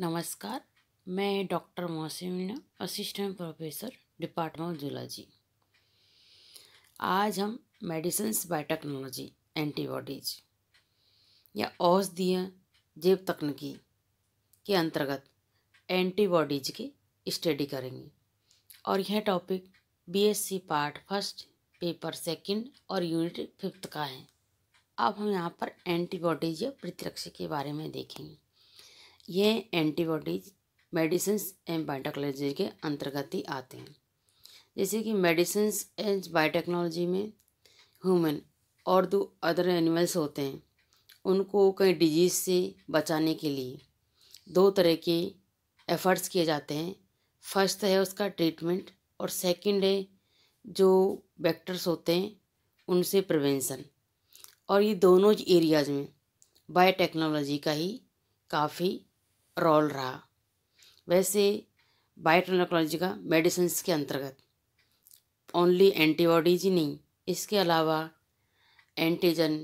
नमस्कार मैं doctor Mohsimina assistant professor department zoology आज हम मेडिसिन बायोटेक्नोलॉजी एंटीबॉडीज या औषधीय जैव तकनीकी के अंतर्गत एंटीबॉडीज की स्टडी करेंगे और यह topic BSc part first paper second और यूनिट फिफ्थ का है अब हम यहाँ पर एंटीबॉडीज या प्रतिरक्षा के बारे में देखेंगे ये एंटीबॉडीज मेडिसिन एंड बायोटेक्नोलॉजी के अंतर्गत ही आते हैं जैसे कि मेडिसिन एंड बायोटेक्नोलॉजी में ह्यूमन और दो अदर एनिमल्स होते हैं उनको कई डिजीज से बचाने के लिए दो तरह के एफर्ट्स किए जाते हैं फर्स्ट है उसका ट्रीटमेंट और सेकंड है जो वेक्टर्स होते हैं उनसे प्रिवेंशन और ये दोनों एरियाज में बायोटेक्नोलॉजी का ही काफ़ी रोल रहा वैसे बायोटेक्नोलॉजी का मेडिसिन के अंतर्गत ओनली एंटीबॉडीज ही नहीं इसके अलावा एंटीजन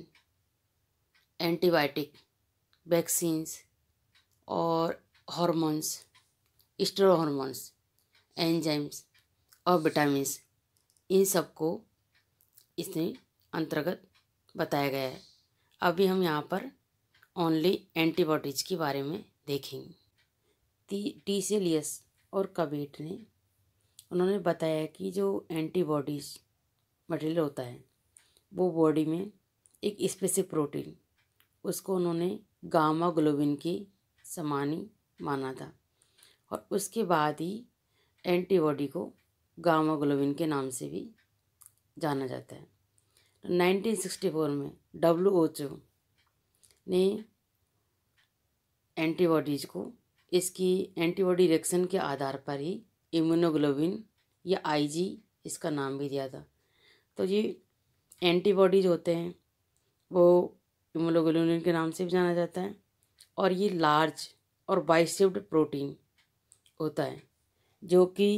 एंटीबायोटिक वैक्सीन्स और हॉर्मोन्स स्टेरो हॉर्मोन्स एंजाइम्स और विटामिन इन सबको इसमें अंतर्गत बताया गया है अभी हम यहाँ पर ओनली एंटीबॉडीज़ के बारे में देखेंगे टीसेलियस और कबेट ने उन्होंने बताया कि जो एंटीबॉडीज मटेरियल होता है वो बॉडी में एक स्पेसिफिक प्रोटीन उसको उन्होंने गामा ग्लोबिन के समानी माना था और उसके बाद ही एंटीबॉडी को गामा ग्लोबिन के नाम से भी जाना जाता है 1964 में डब्ल्यू ने एंटीबॉडीज़ को इसकी एंटीबॉडी रिएक्शन के आधार पर ही इम्यूनोग्लोबिन या आईजी इसका नाम भी दिया था तो ये एंटीबॉडीज होते हैं वो इम्यूनोग्लोबिन के नाम से भी जाना जाता है और ये लार्ज और बाइसेप्ड प्रोटीन होता है जो कि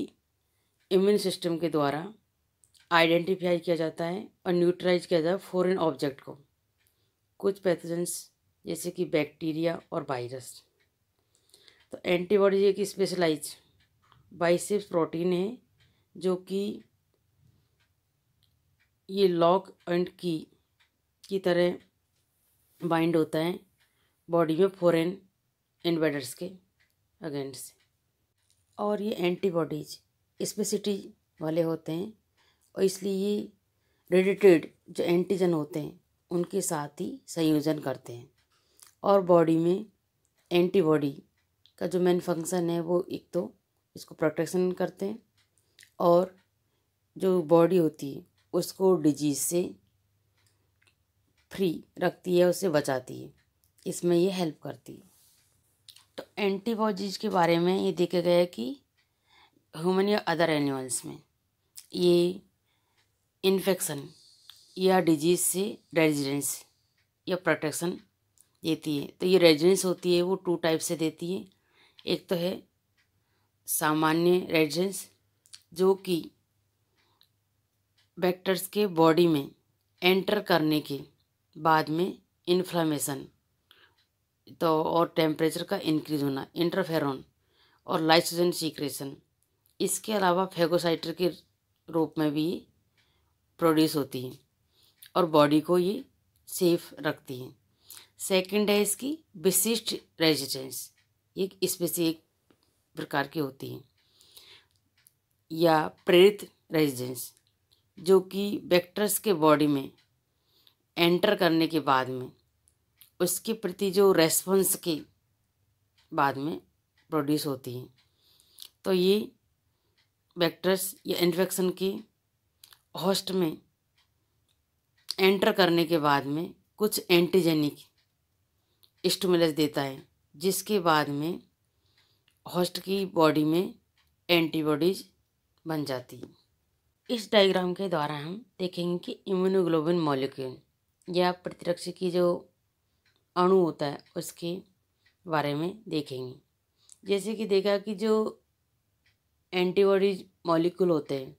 इम्यून सिस्टम के द्वारा आइडेंटिफाई किया जाता है और न्यूट्रलाइज किया जाता है फॉरेन ऑब्जेक्ट को कुछ पैथोजेंस जैसे कि बैक्टीरिया और वायरस तो एंटीबॉडीज एक स्पेशलाइज बाइसेप्स प्रोटीन है जो कि ये लॉक एंड की की तरह बाइंड होता है बॉडी में फॉरेन इन्वेडर्स के अगेंस्ट और ये एंटीबॉडीज स्पेसिटी वाले होते हैं और इसलिए ये रेडिटेड जो एंटीजन होते हैं उनके साथ ही संयोजन करते हैं और बॉडी में एंटीबॉडी का जो मेन फंक्शन है वो एक तो इसको प्रोटेक्शन करते हैं और जो बॉडी होती है उसको डिजीज से फ्री रखती है उसे बचाती है इसमें ये हेल्प करती है तो एंटीबॉडीज के बारे में ये देखा गया कि ह्यूमन या अदर एनिमल्स में ये इन्फेक्शन या डिजीज से रेजिडेंस या प्रोटेक्शन देती है तो ये रेजिडेंस होती है वो टू टाइप से देती है एक तो है सामान्य रेजिडेंस जो कि बैक्टर्स के बॉडी में एंटर करने के बाद में इन्फ्लामेशन तो और टेम्परेचर का इंक्रीज होना इंटरफेरॉन और लाइसोजन सीक्रेशन इसके अलावा फेगोसाइटर के रूप में भी प्रोड्यूस होती है और बॉडी को ये सेफ रखती है सेकंड है इसकी विशिष्ट रेजिडेंस ये इसमें से एक प्रकार की होती है या प्रेरित रेजिडेंस जो कि वेक्टर्स के बॉडी में एंटर करने के बाद में उसके प्रति जो रेस्पॉन्स के बाद में प्रोड्यूस होती है तो ये वेक्टर्स या इन्फेक्शन के होस्ट में एंटर करने के बाद में कुछ एंटीजेनिक स्टमुलस देता है जिसके बाद में होस्ट की बॉडी में एंटीबॉडीज बन जाती है इस डायग्राम के द्वारा हम देखेंगे कि इम्यूनोग्लोबिन मॉलिक्यूल या प्रतिरक्षी की जो अणु होता है उसके बारे में देखेंगे जैसे कि देखा कि जो एंटीबॉडीज मॉलिक्यूल होते हैं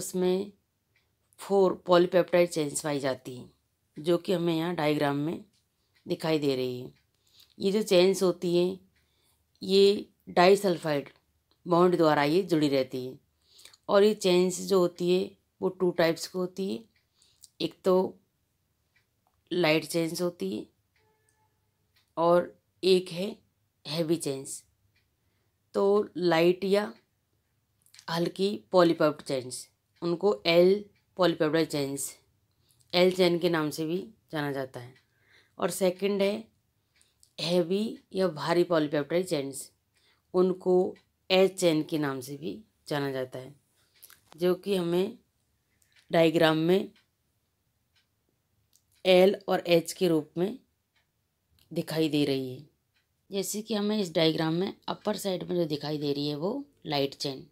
उसमें फोर पॉलीपेप्टाइड चेंज पाई जाती हैं जो कि हमें यहाँ डायग्राम में दिखाई दे रही है ये जो चेन्स होती हैं ये डाइसल्फाइड बॉन्ड द्वारा ये जुड़ी रहती है और ये चेन्स जो होती है वो टू टाइप्स की होती है एक तो लाइट चेन्स होती है और एक है हैवी चेन्स तो लाइट या हल्की पॉलीपेप्ट चेन्स उनको L polypeptide chains L chain के नाम से भी जाना जाता है और सेकंड है हैवी या भारी पॉलीपेप्टाइड चेन्स उनको एच चैन के नाम से भी जाना जाता है जो कि हमें डायग्राम में एल और एच के रूप में दिखाई दे रही है जैसे कि हमें इस डायग्राम में अपर साइड में जो दिखाई दे रही है वो लाइट चैन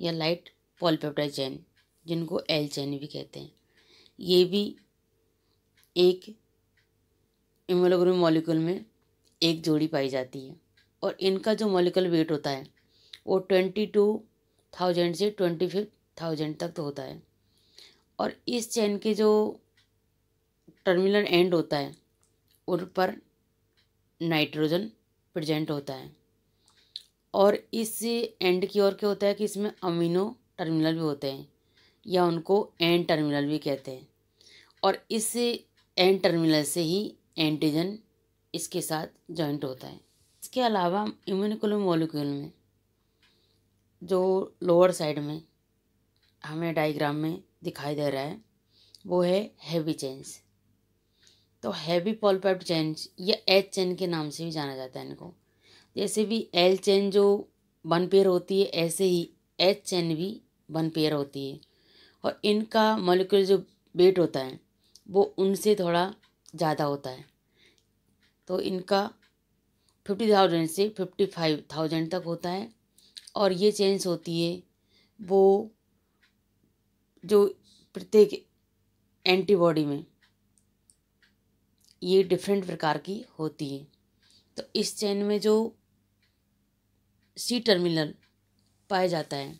या लाइट पॉलीपेप्टाइड चैन जिनको एल चैन भी कहते हैं ये भी एक इम्यूलोग्लोबिन मॉलिक्यूल में एक जोड़ी पाई जाती है और इनका जो मॉलिक्यूल वेट होता है वो ट्वेंटी टू थाउजेंड से ट्वेंटी फिफ्थ थाउजेंड तक तो होता है और इस चेन के जो टर्मिनल एंड होता है उन पर नाइट्रोजन प्रजेंट होता है और इस एंड की ओर क्या होता है कि इसमें अमीनो टर्मिनल भी होते हैं या उनको एंड टर्मिनल भी कहते हैं और इस एंड टर्मिनल से ही एंटीजन इसके साथ जॉइंट होता है इसके अलावा इम्यूनिकुलम मॉलिक्यूल में जो लोअर साइड में हमें डायग्राम में दिखाई दे रहा है वो है हैवी चेंज तो हैवी पॉलपेप्ट चेंज या एच चेन के नाम से भी जाना जाता है इनको जैसे भी एल चेन जो वन पेयर होती है ऐसे ही एच चेन भी वन पेयर होती है और इनका मॉलिक्यूल जो वेट होता है वो उनसे थोड़ा ज़्यादा होता है तो इनका फिफ्टी थाउजेंड से फिफ्टी फाइव थाउजेंड तक होता है और ये चेंज होती है वो जो प्रत्येक एंटीबॉडी में ये डिफरेंट प्रकार की होती है तो इस चैन में जो सी टर्मिनल पाया जाता है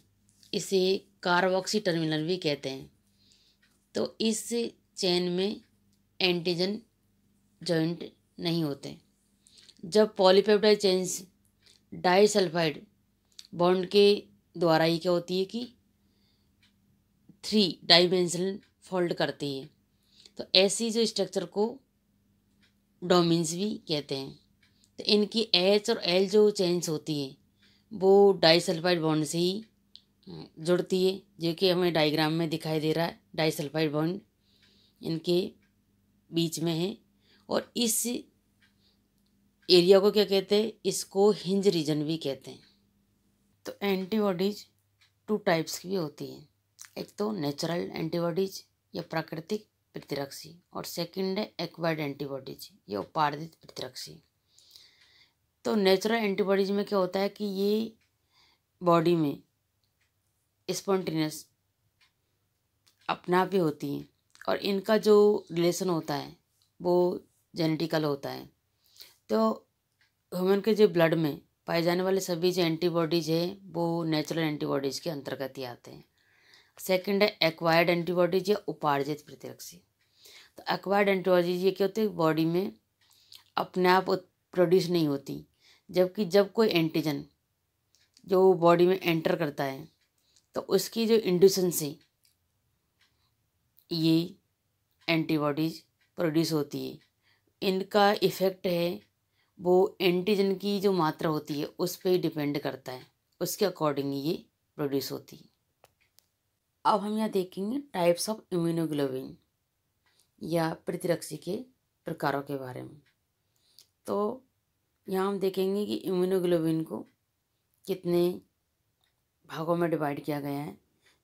इसे कार्बोक्सी टर्मिनल भी कहते हैं तो इस चेन में एंटीजन जॉइंट नहीं होते जब पॉलीपेप्टाइड चेंज डाइसल्फाइड बॉन्ड के द्वारा ही क्या होती है कि थ्री डाइमेंशनल फोल्ड करती है तो ऐसी जो स्ट्रक्चर को डोमिन्स भी कहते हैं तो इनकी एच और एल जो चेंज होती है वो डाइसल्फाइड बॉन्ड से ही जुड़ती है जो कि हमें डायग्राम में दिखाई दे रहा है डाइसल्फाइड बॉन्ड इनके बीच में है और इस एरिया को क्या कहते हैं इसको हिंज रीजन भी कहते हैं तो एंटीबॉडीज टू टाइप्स की भी होती हैं एक तो नेचुरल एंटीबॉडीज या प्राकृतिक प्रतिरक्षी और सेकंड है एक्वायर्ड एंटीबॉडीज या उपार्जित प्रतिरक्षी तो नेचुरल एंटीबॉडीज में क्या होता है कि ये बॉडी में स्पॉन्टीनस अपना भी होती हैं और इनका जो रिलेशन होता है वो जेनेटिकल होता है तो ह्यूमन के जो ब्लड में पाए जाने वाले सभी जो एंटीबॉडीज़ है वो नेचुरल एंटीबॉडीज़ के अंतर्गत ही आते हैं सेकंड है एक्वायर्ड एंटीबॉडीज या उपार्जित प्रतिरक्षी तो एक्वायर्ड एंटीबॉडीज ये क्या होती है बॉडी में अपने आप प्रोड्यूस नहीं होती जबकि जब कोई एंटीजन जो बॉडी में एंटर करता है तो उसकी जो इंडूसेंसी है ये एंटीबॉडीज प्रोड्यूस होती है इनका इफ़ेक्ट है वो एंटीजन की जो मात्रा होती है उस पर ही डिपेंड करता है उसके अकॉर्डिंग ये प्रोड्यूस होती है अब हम यहाँ देखेंगे टाइप्स ऑफ इम्यूनोग्लोबिन या प्रतिरक्षी के प्रकारों के बारे में तो यहाँ हम देखेंगे कि इम्यूनोग्लोबिन को कितने भागों में डिवाइड किया गया है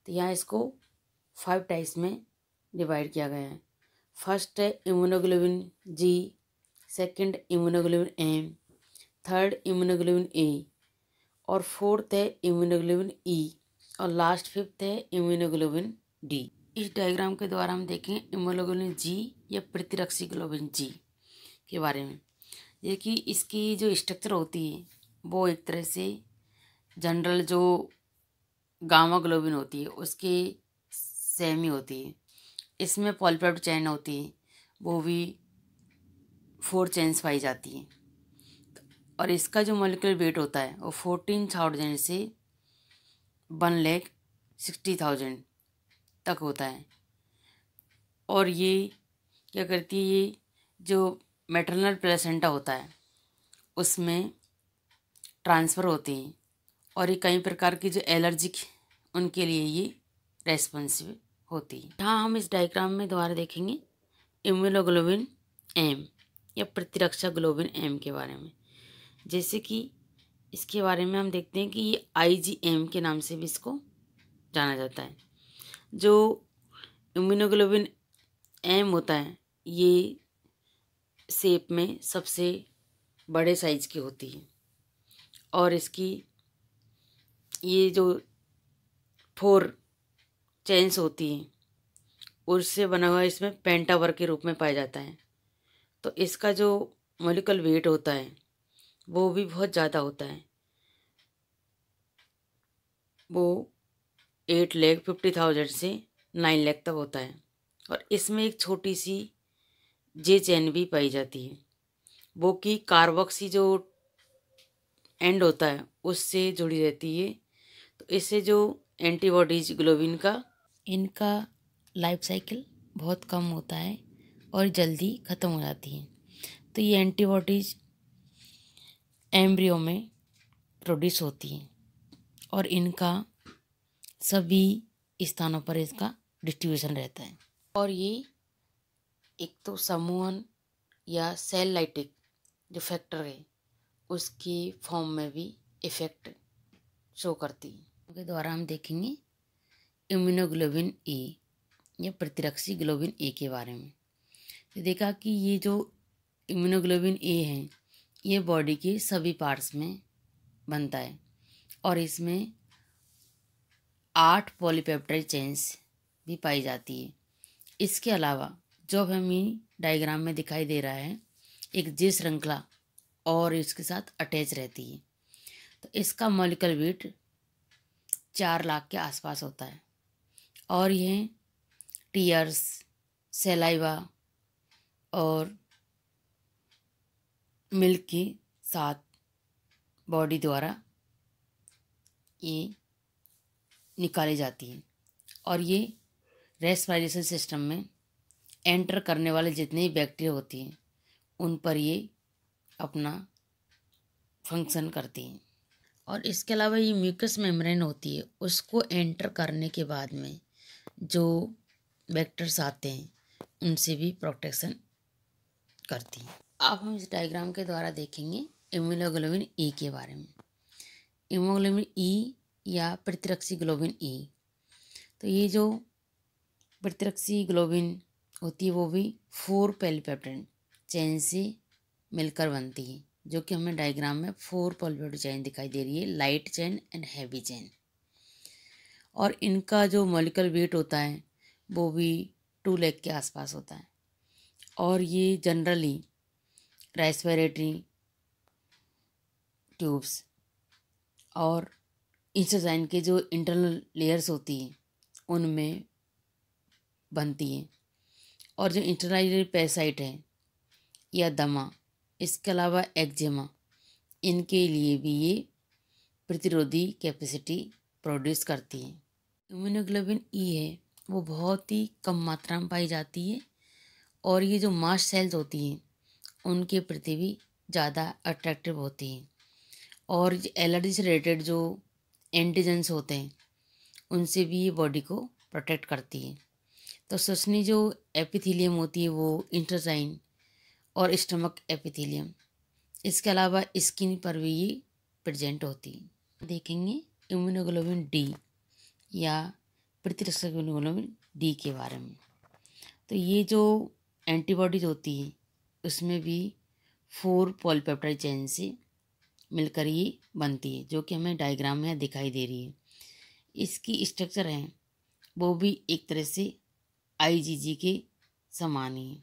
तो यहाँ इसको फाइव टाइप्स में डिवाइड किया गया है फर्स्ट है immunoglobin G second immunoglobin M third immunoglobin A और फोर्थ है इम्यूनोग्लोबिन ई और लास्ट फिफ्थ है इम्यूनोग्लोबिन डी इस डायग्राम के द्वारा हम देखें इम्यूनोग्लोबिन जी या प्रतिरक्षी ग्लोबिन जी के बारे में ये कि इसकी जो स्ट्रक्चर होती है वो एक तरह से जनरल जो गामा ग्लोबिन होती है सेम ही होती है इसमें पॉलपेप्ट चैन होती है वो भी फोर चैन्स पाई जाती है और इसका जो मोलिकुलर वेट होता है वो फोर्टीन थाउजेंड से वन लेख सिक्सटी थाउजेंड तक होता है और ये क्या करती है ये जो मेटरनल प्लेसेंटा होता है उसमें ट्रांसफ़र होती हैं और ये कई प्रकार की जो एलर्जिक उनके लिए ये रेस्पॉन्सिव होती है हाँ हम इस डायग्राम में दोबारा देखेंगे इम्यूनोग्लोबिन एम या प्रतिरक्षा ग्लोबिन एम के बारे में जैसे कि इसके बारे में हम देखते हैं कि ये आईजीएम के नाम से भी इसको जाना जाता है जो इम्यूनोग्लोबिन एम होता है ये सेप में सबसे बड़े साइज की होती है और इसकी ये जो फोर चेन्स होती हैं उससे बना हुआ इसमें पेंटावर के रूप में पाया जाता है तो इसका जो मोलिकल वेट होता है वो भी बहुत ज़्यादा होता है वो एट लैख फिफ्टी थाउजेंड से नाइन लैख तक होता है और इसमें एक छोटी सी जे चैन भी पाई जाती है वो कि कार्बक्सी जो एंड होता है उससे जुड़ी रहती है तो इससे जो एंटीबॉडीज ग्लोबिन का इनका लाइफ साइकिल बहुत कम होता है और जल्दी ख़त्म हो जाती है तो ये एंटीबॉडीज एम्ब्रियो में प्रोड्यूस होती हैं और इनका सभी स्थानों पर इसका डिस्ट्रीब्यूशन रहता है और ये एक तो समूहन या सेल लाइटिक जो फैक्टर है उसके फॉर्म में भी इफ़ेक्ट शो करती है उनके द्वारा हम देखेंगे इम्यूनोग्लोबिन ए या प्रतिरक्षी ग्लोबिन ए के बारे में तो देखा कि ये जो इम्यूनोग्लोबिन ए है ये बॉडी के सभी पार्ट्स में बनता है और इसमें आठ पॉलीपेप्टाइड चेन्स भी पाई जाती है इसके अलावा जो हमें डायग्राम में दिखाई दे रहा है एक जे श्रृंखला और इसके साथ अटैच रहती है तो इसका मॉलिकल वेट चार लाख के आसपास होता है और ये टीयर्स सेलाइवा और मिल्क के साथ बॉडी द्वारा ये निकाली जाती है और ये रेस्पिरेशन सिस्टम में एंटर करने वाले जितने भी बैक्टीरिया होती हैं उन पर ये अपना फंक्शन करती हैं और इसके अलावा ये म्यूकस मेम्ब्रेन होती है उसको एंटर करने के बाद में जो वेक्टर्स आते हैं उनसे भी प्रोटेक्शन करती हैं अब हम इस डायग्राम के द्वारा देखेंगे इमोलोग्लोबिन ई e के बारे में इमोग्लोबिन ई e या प्रतिरक्षी ग्लोबिन ई तो ये जो प्रतिरक्षी ग्लोबिन होती है वो भी फोर पेलीपेप्टन चैन से मिलकर बनती है जो कि हमें डायग्राम में फोर पॉलीपेप्टेड चैन दिखाई दे रही है light chain and heavy chain और इनका जो मोलिकल वेट होता है वो भी टू लेग के आसपास होता है और ये जनरली रेस्पिरेटरी ट्यूब्स और इंसोजाइन के जो इंटरनल लेयर्स होती हैं उनमें बनती है और जो इंटरनल पैसाइट है या दमा इसके अलावा एक्जेमा इनके लिए भी ये प्रतिरोधी कैपेसिटी प्रोड्यूस करती हैं इम्यूनोग्लोबिन ई e है वो बहुत ही कम मात्रा में पाई जाती है और ये जो मास सेल्स होती हैं उनके प्रति भी ज़्यादा अट्रैक्टिव होती हैं और एलर्जी से रिलेटेड जो एंटीजेंस होते हैं उनसे भी ये बॉडी को प्रोटेक्ट करती है तो ससनी जो एपिथीलियम होती है वो इंटरजाइन और स्टमक एपिथीलियम इसके अलावा स्किन पर भी ये प्रजेंट होती है देखेंगे इम्यूनोग्लोबिन डी या प्रतिरक्षक इम्यूनोग्लोबिन डी के बारे में तो ये जो एंटीबॉडीज होती है उसमें भी फोर पॉलीपेप्टाइड चैन से मिलकर ये बनती है जो कि हमें डायग्राम में दिखाई दे रही है इसकी स्ट्रक्चर है वो भी एक तरह से आईजीजी के समान ही है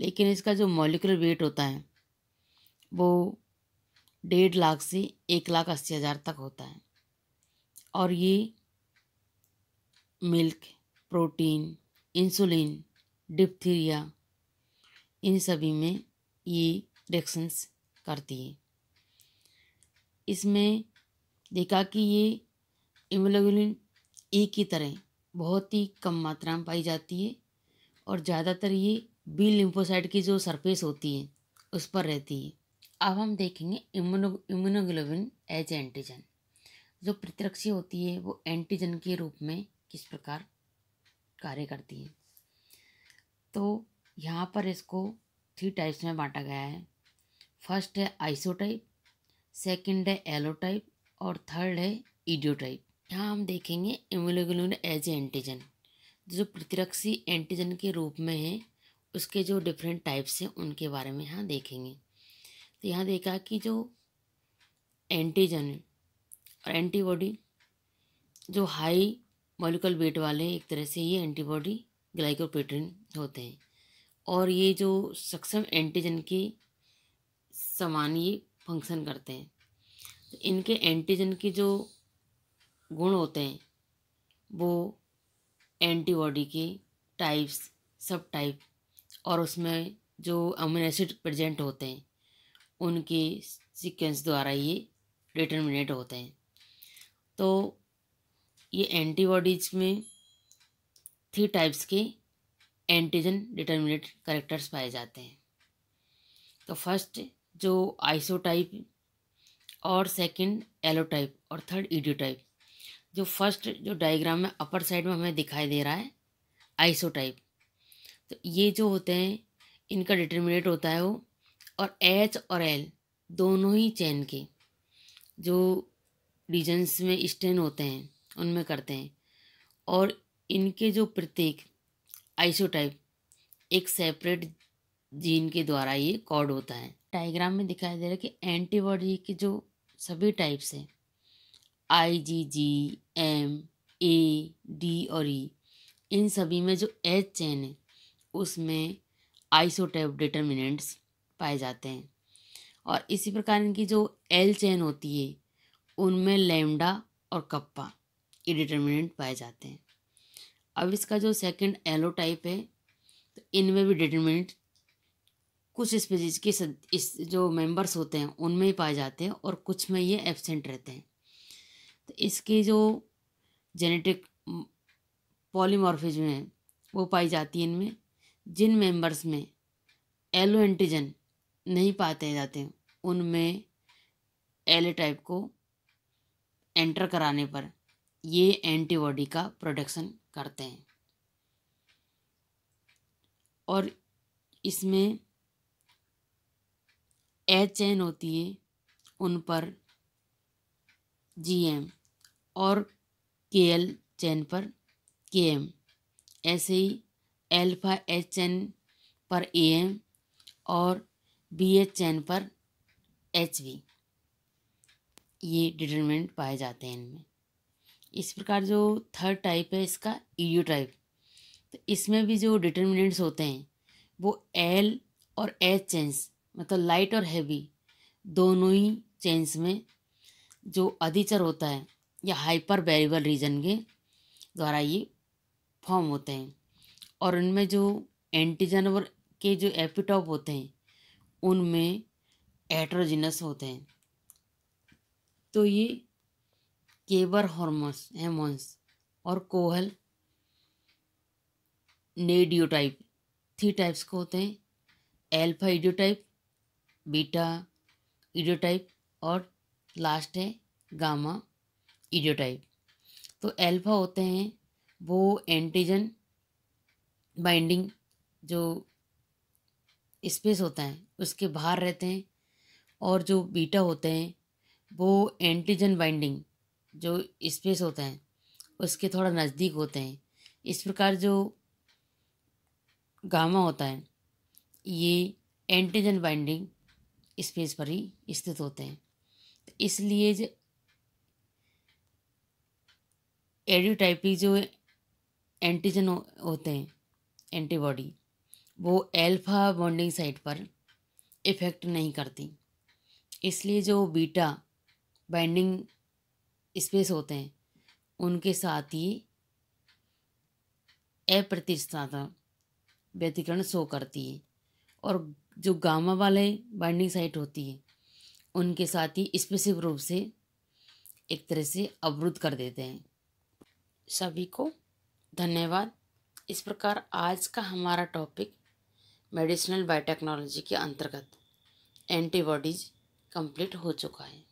लेकिन इसका जो मॉलिकुलर वेट होता है वो डेढ़ लाख से एक लाख अस्सी हज़ार तक होता है और ये मिल्क प्रोटीन इंसुलिन डिप्थीरिया इन सभी में ये रिएक्शंस करती है इसमें देखा कि ये इमोलोगिन ए की तरह बहुत ही कम मात्रा में पाई जाती है और ज़्यादातर ये बी लिम्फोसाइड की जो सरफेस होती है उस पर रहती है अब हम देखेंगे इम्यूनो इम्यूनोग्लोबिन एज एंटीजन जो प्रतिरक्षी होती है वो एंटीजन के रूप में किस प्रकार कार्य करती हैं तो यहाँ पर इसको थ्री टाइप्स में बांटा गया है फर्स्ट है आइसोटाइप सेकंड है एलोटाइप और थर्ड है ईडियोटाइप यहाँ हम देखेंगे इम्यूलोग्लोबिन एज ए एंटीजन जो प्रतिरक्षी एंटीजन के रूप में है उसके जो डिफरेंट टाइप्स हैं उनके बारे में यहाँ देखेंगे तो यहाँ देखा कि जो एंटीजन और एंटीबॉडी जो हाई मॉलिकल वेट वाले एक तरह से ये एंटीबॉडी ग्लाइकोप्रोटीन होते हैं और ये जो सक्षम एंटीजन के समान ये फंक्शन करते हैं तो इनके एंटीजन के जो गुण होते हैं वो एंटीबॉडी के टाइप्स सब टाइप और उसमें जो अमीनो एसिड प्रेजेंट होते हैं उनके सीक्वेंस द्वारा ये डिटर्मिनेट होते हैं तो ये एंटीबॉडीज में थ्री टाइप्स के एंटीजन डिटर्मिनेट करेक्टर्स पाए जाते हैं तो फर्स्ट जो आइसोटाइप और सेकंड एलोटाइप और थर्ड ईडियोटाइप जो फर्स्ट जो डायग्राम में अपर साइड में हमें दिखाई दे रहा है आइसोटाइप तो ये जो होते हैं इनका डिटर्मिनेट होता है वो और एच और एल दोनों ही चैन के जो रीजन्स में स्टेन होते हैं उनमें करते हैं और इनके जो प्रत्येक आइसोटाइप एक सेपरेट जीन के द्वारा ये कॉड होता है डायग्राम में दिखाई दे रहा है कि एंटीबॉडी के जो सभी टाइप्स हैं आई जी जी एम ए डी और ई e, इन सभी में जो एच चैन है उसमें आइसोटाइप डिटर्मिनेंट्स पाए जाते हैं और इसी प्रकार इनकी जो एल चैन होती है उनमें लेमडा और कप्पा इडिटर्मिनेंट पाए जाते हैं अब इसका जो सेकंड एलो टाइप है तो इनमें भी डिटर्मिनेंट कुछ स्पीसीज के इस जो मेंबर्स होते हैं उनमें ही पाए जाते हैं और कुछ में ये एबसेंट रहते हैं तो इसके जो जेनेटिक पॉलीमॉर्फिज हैं वो पाई जाती है इनमें जिन मेंबर्स में एलो एंटीजन नहीं पाते जाते हैं उनमें एले टाइप को एंटर कराने पर ये एंटीबॉडी का प्रोडक्शन करते हैं और इसमें एच चैन होती है उन पर जीएम और के एल चैन पर के एम ऐसे ही एल्फा एच चैन पर ए एम और बी एच चैन पर एच वी ये डिटर्मिनेंट पाए जाते हैं इनमें इस प्रकार जो थर्ड टाइप है इसका ईयू टाइप तो इसमें भी जो डिटर्मिनेंट्स होते हैं वो एल और एच चेंस मतलब लाइट और हैवी दोनों ही चेंस में जो अधिचर होता है या हाइपर वेरिएबल रीजन के द्वारा ये फॉर्म होते हैं और उनमें जो एंटीजन और के जो एपिटॉप होते हैं उनमें एट्रोजिनस होते हैं तो ये केबर हॉर्मोन्स हेमोन्स और कोहल नेडियोटाइप थ्री टाइप्स के होते हैं एल्फा इडियोटाइप बीटा इडियोटाइप और लास्ट है गामा इडियोटाइप तो एल्फा होते हैं वो एंटीजन बाइंडिंग जो स्पेस होता है उसके बाहर रहते हैं और जो बीटा होते हैं वो एंटीजन बाइंडिंग जो स्पेस होता है उसके थोड़ा नज़दीक होते हैं इस प्रकार जो गामा होता है ये एंटीजन बाइंडिंग स्पेस पर ही स्थित होते हैं तो इसलिए जो एडियोटाइपिक जो एंटीजन हो, होते हैं एंटीबॉडी वो एल्फा बॉन्डिंग साइट पर इफ़ेक्ट नहीं करती इसलिए जो बीटा बाइंडिंग स्पेस होते हैं उनके साथ ही अप्रतिष्ठाता व्यतिकरण शो करती है और जो गामा वाले बाइंडिंग साइट होती है उनके साथ ही स्पेसिफिक रूप से एक तरह से अवरुद्ध कर देते हैं सभी को धन्यवाद इस प्रकार आज का हमारा टॉपिक मेडिसिनल बायोटेक्नोलॉजी के अंतर्गत एंटीबॉडीज कंप्लीट हो चुका है